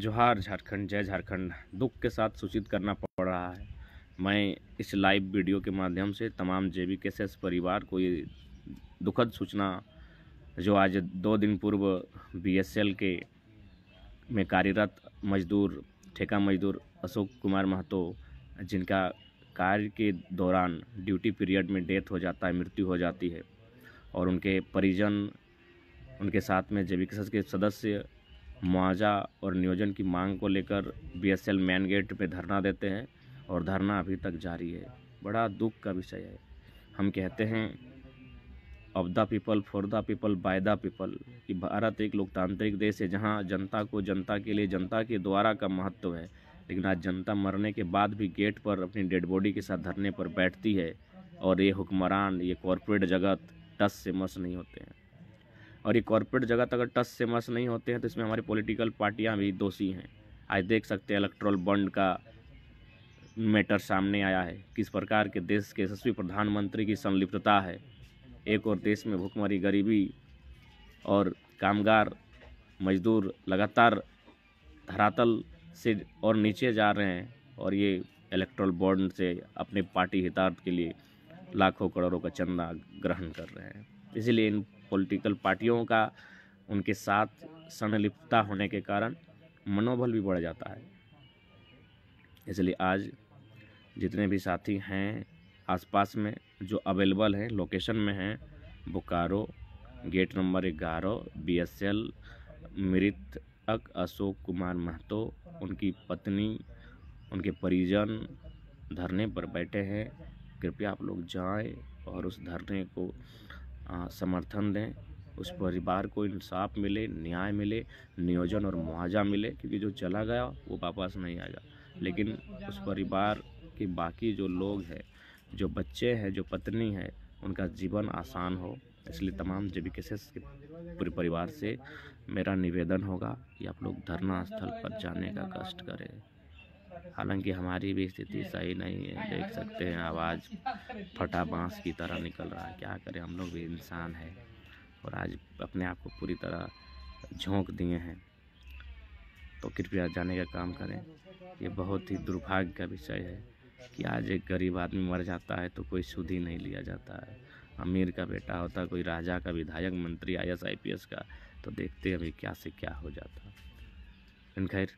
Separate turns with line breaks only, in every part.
जोहार झारखंड जय झारखंड दुख के साथ सूचित करना पड़ रहा है मैं इस लाइव वीडियो के माध्यम से तमाम जे बी परिवार को ये दुखद सूचना जो आज दो दिन पूर्व बीएसएल के में कार्यरत मजदूर ठेका मजदूर अशोक कुमार महतो जिनका कार्य के दौरान ड्यूटी पीरियड में डेथ हो जाता है मृत्यु हो जाती है और उनके परिजन उनके साथ में जेबीकेस के सदस्य मुआवजा और नियोजन की मांग को लेकर बीएसएल मेन गेट पे धरना देते हैं और धरना अभी तक जारी है बड़ा दुख का विषय है हम कहते हैं of the people for the people by the people कि भारत एक लोकतांत्रिक देश है जहाँ जनता को जनता के लिए जनता के द्वारा का महत्व है लेकिन आज जनता मरने के बाद भी गेट पर अपनी डेड बॉडी के साथ धरने पर बैठती है और ये हुक्मरान ये कॉरपोरेट जगत टस से मस नहीं होते हैं और ये कॉरपोरेट जगत अगर टच से मस नहीं होते हैं तो इसमें हमारी पॉलिटिकल पार्टियाँ भी दोषी हैं आज देख सकते हैं इलेक्ट्रोल बंड का मैटर सामने आया है किस प्रकार के देश के यशस्वी प्रधानमंत्री की संलिप्तता है एक और देश में भूखमरी गरीबी और कामगार मजदूर लगातार धरातल से और नीचे जा रहे हैं और ये इलेक्ट्रोल बॉन्ड से अपने पार्टी हितार्थ के लिए लाखों करोड़ों का चंदा ग्रहण कर रहे हैं इसीलिए इन पॉलिटिकल पार्टियों का उनके साथ संलिप्तता होने के कारण मनोबल भी बढ़ जाता है इसलिए आज जितने भी साथी हैं आसपास में जो अवेलेबल हैं लोकेशन में हैं बोकारो गेट नंबर ग्यारह बी एस एल मृतक अशोक कुमार महतो उनकी पत्नी उनके परिजन धरने पर बैठे हैं कृपया आप लोग जाएं और उस धरने को समर्थन दें उस परिवार को इंसाफ मिले न्याय मिले नियोजन और मुआवजा मिले क्योंकि जो चला गया वो वापस नहीं आएगा लेकिन उस परिवार के बाकी जो लोग हैं जो बच्चे हैं जो पत्नी है उनका जीवन आसान हो इसलिए तमाम जे केसेस के पूरे परिवार से मेरा निवेदन होगा कि आप लोग धरना स्थल पर जाने का कष्ट करें हालांकि हमारी भी स्थिति सही नहीं है हाँ, देख सकते हैं आवाज़ फटा बांस की तरह निकल रहा है क्या करें हम लोग भी इंसान है और आज अपने आप को पूरी तरह झोंक दिए हैं तो कृपया जाने का काम करें ये बहुत ही दुर्भाग्य का विषय है कि आज एक गरीब आदमी मर जाता है तो कोई सुधी ही नहीं लिया जाता है अमीर का बेटा होता कोई राजा का विधायक मंत्री आई एस का तो देखते अभी क्या से क्या हो जाता इन खैर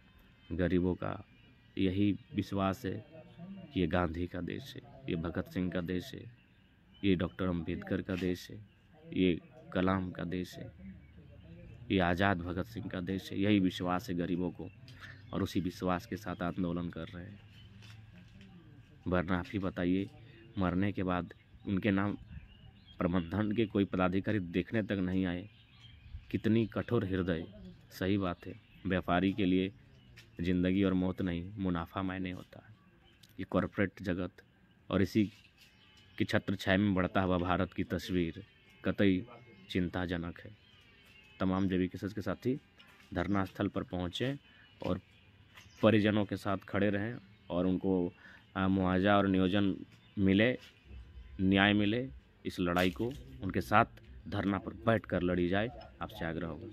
गरीबों का यही विश्वास है कि ये गांधी का देश है ये भगत सिंह का देश है ये डॉक्टर अम्बेडकर का देश है ये कलाम का देश है ये आज़ाद भगत सिंह का देश है यही विश्वास है गरीबों को और उसी विश्वास के साथ आंदोलन कर रहे हैं वरना आप ही बताइए मरने के बाद उनके नाम प्रबंधन के कोई पदाधिकारी देखने तक नहीं आए कितनी कठोर हृदय सही बात है व्यापारी के लिए ज़िंदगी और मौत नहीं मुनाफा मायने होता है ये कॉरपोरेट जगत और इसी की छत्र छाया में बढ़ता हुआ भारत की तस्वीर कतई चिंताजनक है तमाम जबी किस के साथी धरना स्थल पर पहुँचें और परिजनों के साथ खड़े रहें और उनको मुआवजा और नियोजन मिले न्याय मिले इस लड़ाई को उनके साथ धरना पर बैठ कर लड़ी जाए आपसे आग्रह होगा